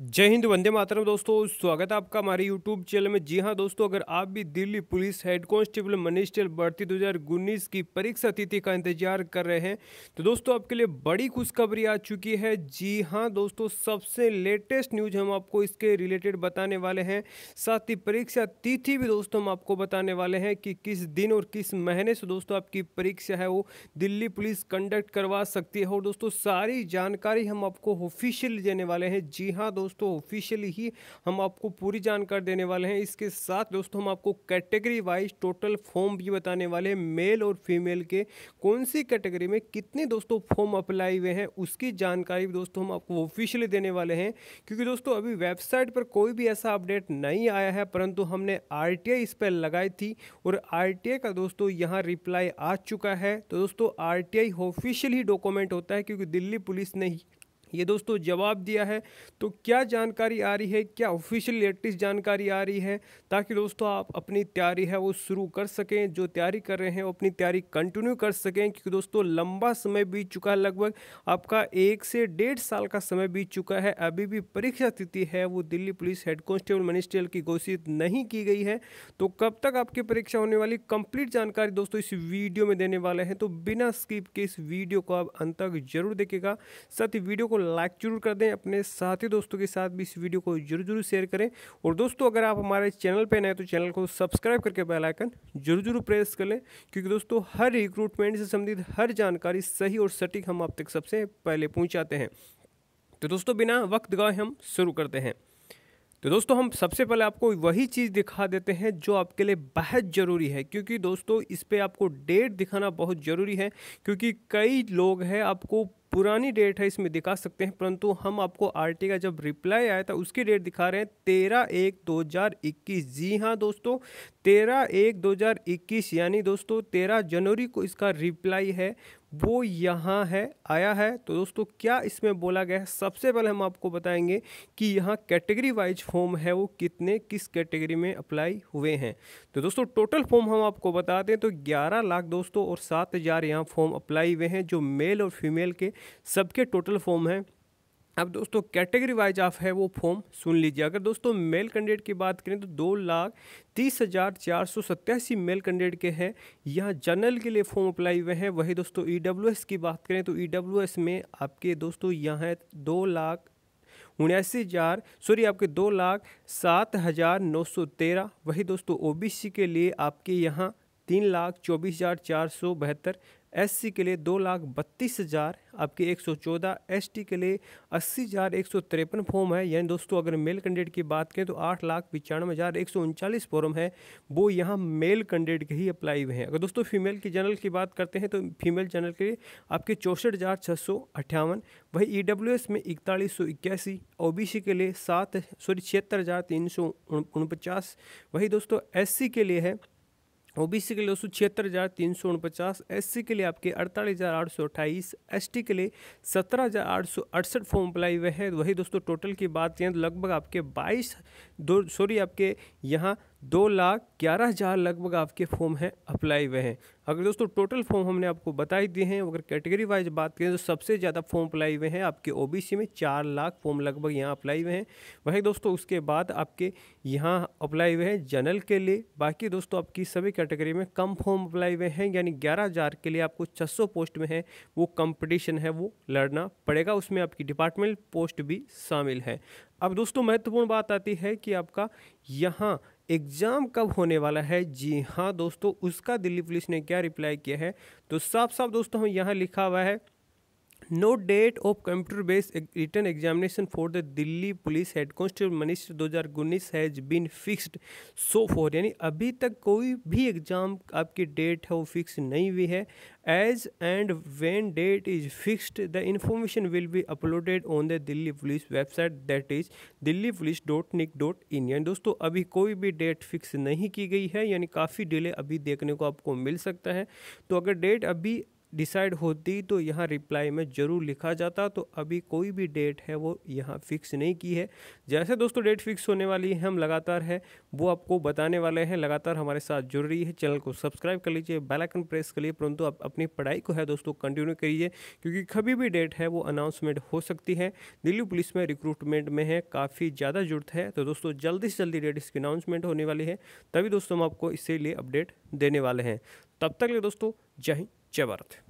जय हिंद वंदे मातरम दोस्तों स्वागत है आपका हमारे यूट्यूब चैनल में जी हाँ दोस्तों अगर आप भी Delhi police head constable ministerial भर्ती उन्नीस की परीक्षा तिथि का इंतजार कर रहे हैं तो दोस्तों आपके लिए बड़ी खुशखबरी आ चुकी है जी हाँ दोस्तों सबसे लेटेस्ट न्यूज हम आपको इसके रिलेटेड बताने वाले हैं साथ ही परीक्षा तिथि भी दोस्तों हम आपको बताने वाले हैं कि किस दिन और किस महीने से दोस्तों आपकी परीक्षा है वो दिल्ली पुलिस कंडक्ट करवा सकती है और दोस्तों सारी जानकारी हम आपको ऑफिशियल देने वाले हैं जी हाँ दोस्तों दोस्तों ऑफिशियली ही हम आपको पूरी जानकारी देने वाले हैं इसके साथ दोस्तों हम आपको कैटेगरी वाइज टोटल फॉर्म भी बताने वाले हैं मेल और फीमेल के कौन सी कैटेगरी में कितने दोस्तों फॉर्म अप्लाई हुए हैं उसकी जानकारी भी दोस्तों हम आपको ऑफिशियली देने वाले हैं क्योंकि दोस्तों अभी वेबसाइट पर कोई भी ऐसा अपडेट नहीं आया है परंतु हमने आर इस पर लगाई थी और आर का दोस्तों यहाँ रिप्लाई आ चुका है तो दोस्तों आर टी ऑफिशियल ही डॉक्यूमेंट होता है क्योंकि दिल्ली पुलिस ने ये दोस्तों जवाब दिया है तो क्या जानकारी आ रही है क्या ऑफिशियल लेटेस्ट जानकारी आ रही है ताकि दोस्तों आप अपनी तैयारी है वो शुरू कर सकें जो तैयारी कर रहे हैं वो अपनी तैयारी कंटिन्यू कर सकें क्योंकि दोस्तों लंबा समय बीत चुका है लगभग आपका एक से डेढ़ साल का समय बीत चुका है अभी भी परीक्षा तिथि है वो Delhi police head constable ministerial की घोषित नहीं की गई है तो कब तक आपकी परीक्षा होने वाली कंप्लीट जानकारी दोस्तों इस वीडियो में देने वाले हैं तो बिना स्किप के इस वीडियो को आप अंत तक जरूर देखेगा साथ ही वीडियो को लाइक जरूर कर दें अपने साथी दोस्तों के साथ भी इस वीडियो को जरूर जरूर शेयर करें और दोस्तों अगर आप हमारे चैनल पर नए तो चैनल को सब्सक्राइब करके बेलाइकन जरूर जरूर प्रेस कर लें क्योंकि दोस्तों हर रिक्रूटमेंट से संबंधित हर जानकारी सही और सटीक हम आप तक सबसे पहले पहुँचाते हैं तो दोस्तों बिना वक्त गाय हम शुरू करते हैं तो दोस्तों हम सबसे पहले आपको वही चीज़ दिखा देते हैं जो आपके लिए बहुत ज़रूरी है क्योंकि दोस्तों इस पर आपको डेट दिखाना बहुत ज़रूरी है क्योंकि कई लोग हैं आपको पुरानी डेट है इसमें दिखा सकते हैं परंतु हम आपको आर का जब रिप्लाई आया था उसकी डेट दिखा रहे हैं तेरह एक दो हज़ार इक्कीस जी हाँ दोस्तों तेरह एक दो हज़ार इक्कीस यानी दोस्तों तेरह जनवरी को इसका रिप्लाई है वो यहाँ है आया है तो दोस्तों क्या इसमें बोला गया है सबसे पहले हम आपको बताएंगे कि यहाँ कैटेगरी वाइज फॉर्म है वो कितने किस कैटेगरी में अप्लाई हुए हैं तो दोस्तों टोटल फॉर्म हम आपको बता दें तो ग्यारह लाख दोस्तों और सात हज़ार यहाँ फॉर्म अप्लाई हुए हैं जो मेल और फीमेल के सबके टोटल फॉर्म हैं अब दोस्तों कैटेगरी वाइज आप है वो फॉर्म सुन लीजिए अगर दोस्तों मेल कैंडिडेट की बात करें तो दो लाख तीस हज़ार चार सौ सत्तासी मेल कैंडिडेट के हैं यहाँ जनरल के लिए फॉर्म अप्लाई हुए हैं वही दोस्तों ई e की बात करें तो ई e में आपके दोस्तों यहाँ दो लाख उन्यासी हज़ार सॉरी आपके दो लाख सात हज़ार नौ सौ तेरह वही दोस्तों ओबीसी के लिए आपके यहाँ तीन लाख चौबीस हज़ार चार सौ बहत्तर एस के लिए दो लाख बत्तीस हज़ार आपके एक सौ चौदह एस के लिए अस्सी हज़ार एक सौ तिरपन फॉर्म है यानी दोस्तों अगर मेल कैंडिडेट की बात करें तो आठ लाख पचानवे हज़ार एक सौ उनचालीस फॉर्म है वो यहाँ मेल कैंडिडेट के ही अप्लाई हुए हैं अगर दोस्तों फीमेल की जनरल की बात करते हैं तो फीमेल जनरल के लिए आपके चौंसठ हज़ार छः सौ अट्ठावन वही ई डब्ल्यू एस में इकतालीस सौ इक्यासी ओ बी सी के लिए सात सॉरी छिहत्तर हज़ार तीन सौ उनपचास वही दोस्तों एस सी के लिए है ओबीसी के लिए दो छिहत्तर हज़ार तीन सौ उनपचास एस के लिए आपके अड़तालीस हज़ार आठ सौ अट्ठाईस एस के लिए सत्रह हज़ार आठ सौ अड़सठ फॉर्म अप्लाई हुए हैं वही दोस्तों टोटल की बात करें तो लगभग आपके बाईस दो सॉरी आपके यहाँ दो लाख ग्यारह हज़ार लगभग आपके फॉर्म हैं अप्लाई हुए हैं अगर दोस्तों टोटल फॉर्म हमने आपको बता ही दिए हैं अगर कैटेगरी वाइज बात करें तो सबसे ज़्यादा फॉर्म अप्लाई हुए हैं आपके ओबीसी में चार लाख फॉर्म लगभग यहाँ अप्लाई हुए हैं वहीं दोस्तों उसके बाद आपके यहाँ अप्लाई हुए हैं जनरल के लिए बाकी दोस्तों आपकी सभी कैटेगरी में कम फॉर्म अप्लाई हुए हैं यानी ग्यारह हज़ार के लिए आपको छः पोस्ट में है वो कंपटिशन है वो लड़ना पड़ेगा उसमें आपकी डिपार्टमेंट पोस्ट भी शामिल है अब दोस्तों महत्वपूर्ण बात आती है कि कि आपका यहाँ एग्ज़ाम कब होने वाला है जी हाँ दोस्तों उसका दिल्ली पुलिस ने क्या रिप्लाई किया है तो साफ साफ दोस्तों हम यहाँ लिखा हुआ है no date of computer based return examination for the Delhi police head constable ministerial दो हज़ार उन्नीस has been fixed so for यानी अभी तक कोई भी एग्ज़ाम आपकी डेट है वो फिक्स नहीं हुई है as and when date is fixed the information will be uploaded on the Delhi police website that is Delhi police dot NIC dot in यानी दोस्तों अभी कोई भी डेट फिक्स नहीं की गई है यानी काफ़ी डिले अभी देखने को आपको मिल सकता है तो अगर डेट अभी डिसाइड होती तो यहाँ रिप्लाई में ज़रूर लिखा जाता तो अभी कोई भी डेट है वो यहाँ फिक्स नहीं की है जैसे दोस्तों डेट फिक्स होने वाली है हम लगातार है वो आपको बताने वाले हैं लगातार हमारे साथ जुड़ रही है चैनल को सब्सक्राइब कर लीजिए आइकन प्रेस करिए परंतु आप अपनी पढ़ाई को है दोस्तों कंटिन्यू करिए क्योंकि कभी भी डेट है वो अनाउंसमेंट हो सकती है दिल्ली पुलिस में रिक्रूटमेंट में है काफ़ी ज़्यादा जरूरत है तो दोस्तों जल्दी से जल्दी डेट इसकी अनाउंसमेंट होने वाली है तभी दोस्तों हम आपको इसी लिए अपडेट देने वाले हैं तब तक लिए दोस्तों जय हिंद जय भारत